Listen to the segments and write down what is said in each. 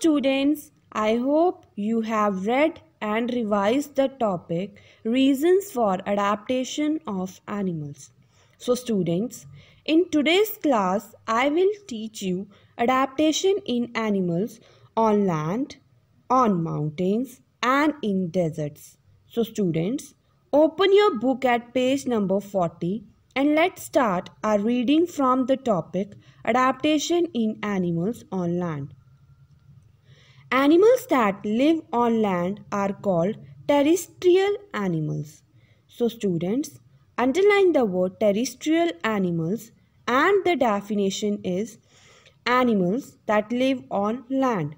students, I hope you have read and revised the topic Reasons for Adaptation of Animals. So students, in today's class, I will teach you adaptation in animals on land, on mountains and in deserts. So students, open your book at page number 40 and let's start our reading from the topic Adaptation in Animals on Land. Animals that live on land are called terrestrial animals. So students, underline the word terrestrial animals and the definition is animals that live on land.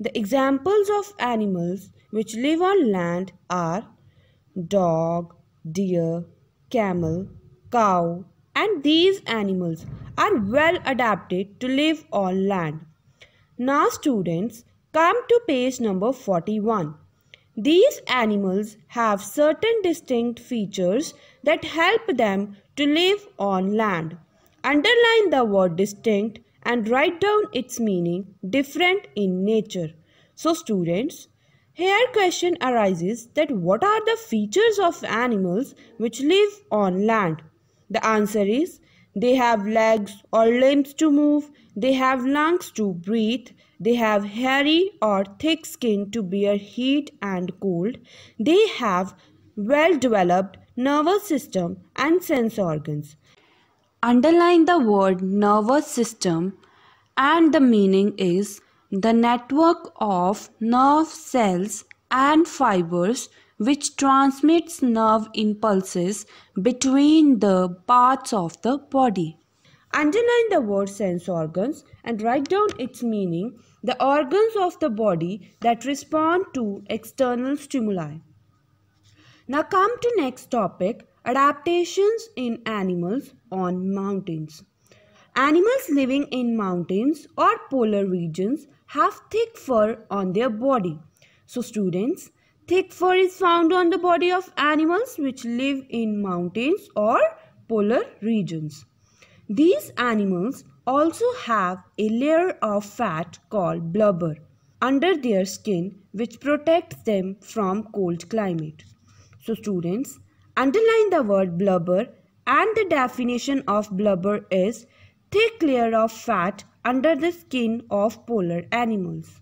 The examples of animals which live on land are dog, deer, camel, cow and these animals are well adapted to live on land. Now students, Come to page number 41. These animals have certain distinct features that help them to live on land. Underline the word distinct and write down its meaning different in nature. So students, here question arises that what are the features of animals which live on land? The answer is they have legs or limbs to move, they have lungs to breathe, they have hairy or thick skin to bear heat and cold. They have well-developed nervous system and sense organs. Underline the word nervous system and the meaning is the network of nerve cells and fibers which transmits nerve impulses between the parts of the body. Underline the word sense organs and write down its meaning, the organs of the body that respond to external stimuli. Now come to next topic, adaptations in animals on mountains. Animals living in mountains or polar regions have thick fur on their body. So students, thick fur is found on the body of animals which live in mountains or polar regions. These animals also have a layer of fat called blubber under their skin which protects them from cold climate. So students, underline the word blubber and the definition of blubber is thick layer of fat under the skin of polar animals.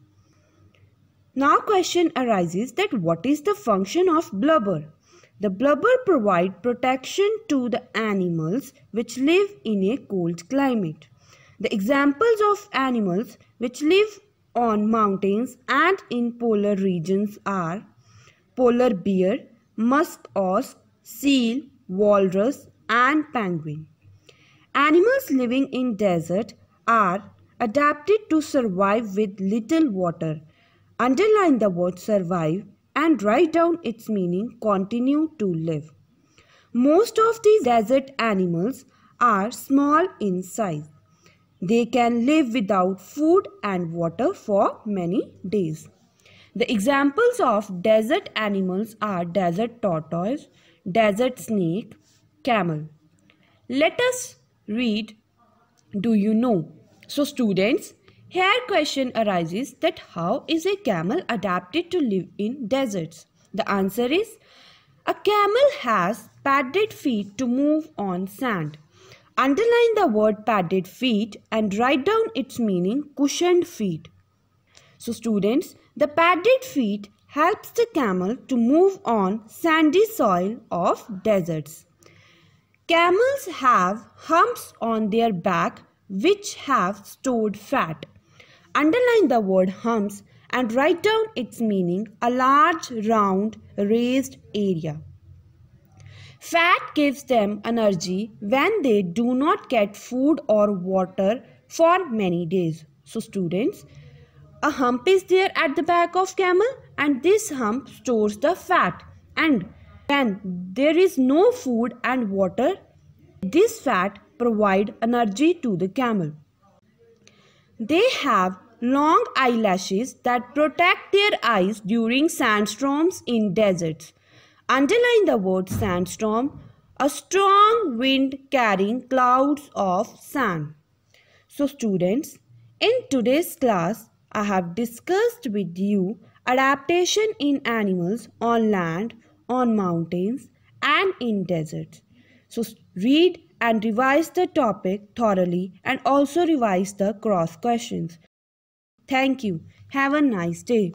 Now question arises that what is the function of blubber? The blubber provides protection to the animals which live in a cold climate. The examples of animals which live on mountains and in polar regions are polar bear, musk ox, seal, walrus and penguin. Animals living in desert are adapted to survive with little water. Underline the word survive and write down its meaning continue to live. Most of these desert animals are small in size. They can live without food and water for many days. The examples of desert animals are desert tortoise, desert snake, camel. Let us read Do You Know? So students, here question arises that how is a camel adapted to live in deserts? The answer is a camel has padded feet to move on sand. Underline the word padded feet and write down its meaning cushioned feet. So students, the padded feet helps the camel to move on sandy soil of deserts. Camels have humps on their back which have stored fat. Underline the word humps and write down its meaning a large, round, raised area. Fat gives them energy when they do not get food or water for many days. So, students, a hump is there at the back of camel and this hump stores the fat. And when there is no food and water, this fat provide energy to the camel. They have long eyelashes that protect their eyes during sandstorms in deserts. Underline the word sandstorm, a strong wind carrying clouds of sand. So, students, in today's class, I have discussed with you adaptation in animals on land, on mountains, and in deserts. So, read and revise the topic thoroughly and also revise the cross questions. Thank you. Have a nice day.